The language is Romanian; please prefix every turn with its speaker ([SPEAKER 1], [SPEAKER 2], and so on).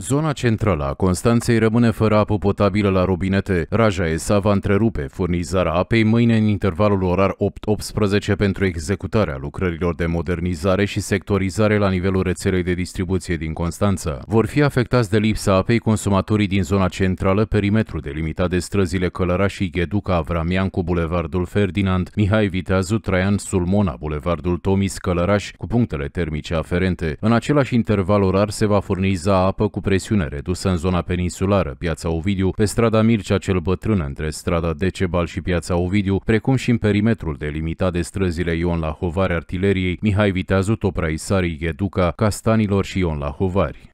[SPEAKER 1] Zona centrală a Constanței rămâne fără apă potabilă la robinete. Raja ESA va întrerupe furnizarea apei mâine în intervalul orar 8-18 pentru executarea lucrărilor de modernizare și sectorizare la nivelul rețelei de distribuție din Constanța. Vor fi afectați de lipsa apei consumatorii din zona centrală, perimetru delimitat de străzile și Gheduca Avramian cu Bulevardul Ferdinand, Mihai Viteazu, Traian Sulmona, Bulevardul Tomis Călăraș cu punctele termice aferente. În același interval orar se va furniza apă cu presiune redusă în zona peninsulară, piața Ovidiu, pe strada Mircea cel Bătrân între strada Decebal și piața Ovidiu, precum și în perimetrul delimitat de străzile Ion la Hovari Artileriei, Mihai Viteazu, Topraisarii, Isarii, Gheduca, Castanilor și Ion la Hovari.